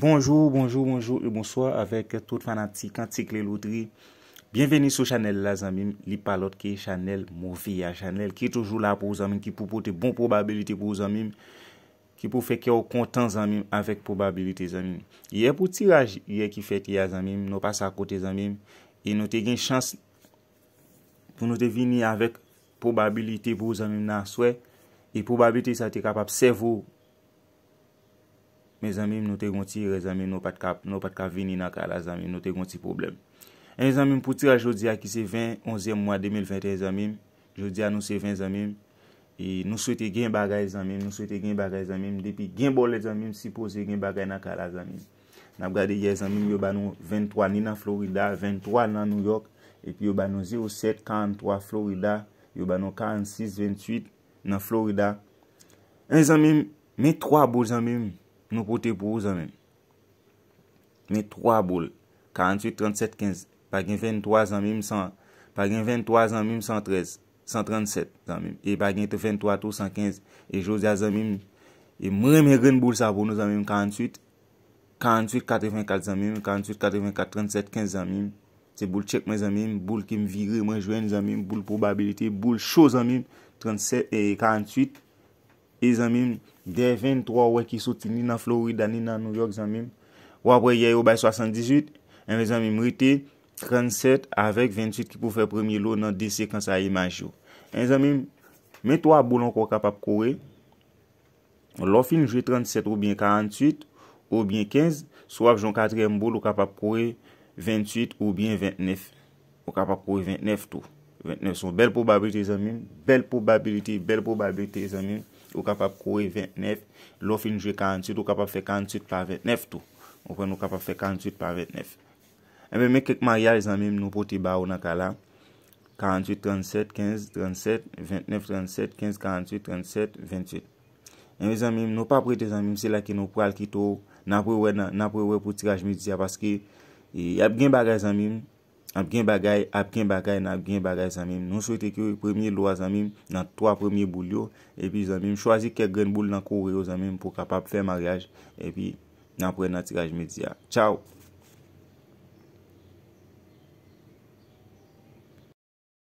Bonjou, bonjou, bonjou e bonsoy avèk tout fanatikantik lè loutri Bienveni sou chanel la zanmim, li palot ki chanel mou fi ya chanel Ki toujou la pou zanmim, ki pou pote bon probabilite pou zanmim Ki pou fèk yo kontan zanmim avèk probabilite zanmim Ye pou tiraj ye ki fèt ya zanmim, nou pa sa kote zanmim E nou te gen chans pou nou te vini avèk probabilite pou zanmim nan swè E probabilite sa te kapap sevo Men zanmim nou te gonti re zanmim nou pat kap, nou pat kap vini na kala zanmim, nou te gonti problem. En zanmim pou tira jodi a ki se 20, 11 mwa 2020 re zanmim, jodi a nou se 20 zanmim, e nou souite gen bagay zanmim, nou souite gen bagay zanmim, depi gen bol re zanmim si pose gen bagay na kala zanmim. Na brade ye zanmim yo banon 23 ni na Florida, 23 nan New York, epi yo banon 07, 43 Florida, yo banon 46, 28 nan Florida. En zanmim, men 3 bo zanmim. Nou pote pou zanmim. Met 3 bol. 48, 37, 15. Pagin 23 zanmim. Pagin 23 zanmim, 113. 137 zanmim. E pagin 23, 315. E jose a zanmim. E mremen ren bol sa pou nou zanmim. 48, 84 zanmim. 48, 84, 37, 15 zanmim. Se bol chek mwen zanmim. Bol ki mvire mwen jwen zanmim. Bol probabilite. Bol chou zanmim. 37, 48, 38. E zanmim, de 23 wè ki sotini nan Florida ni nan New York zanmim, wap wè yè yo bay 78, en vè zanmim, rite 37 avèk 28 ki pou fè premye lò nan DC kan sa imaj yo. En zanmim, mè tou wè boulon kou kapap kouè, lò finjou 37 ou bien 48 ou bien 15, sou wè joun 4è mboul ou kapap kouè 28 ou bien 29. Ou kapap kouè 29 tou. 29 sou bel probabilite zanmim, bel probabilite, bel probabilite zanmim. Ou kapap kowe 29, lo finjwe 48, ou kapap fe 48 pa 29 tou. Ou pen ou kapap fe 48 pa 29. Eme me kek ma yal e zanmim nou poti ba ou na kala. 48, 37, 15, 37, 29, 37, 15, 48, 37, 28. Eme zanmim nou pa prete zanmim, se la ki nou pral ki tou, nan prewe, nan prewe pou tiraj midi ya, paski e, yap gen baga e zanmim, ap gen bagay, ap gen bagay, na ap gen bagay samim. Nou sou teke yoy e premye lowa samim, nan to ap premye boulyo, epi samim, chwazi ke gen boulyo nan kou reyo samim, pou kapap fe mariage, epi nan pre nan tiraj media. Chow!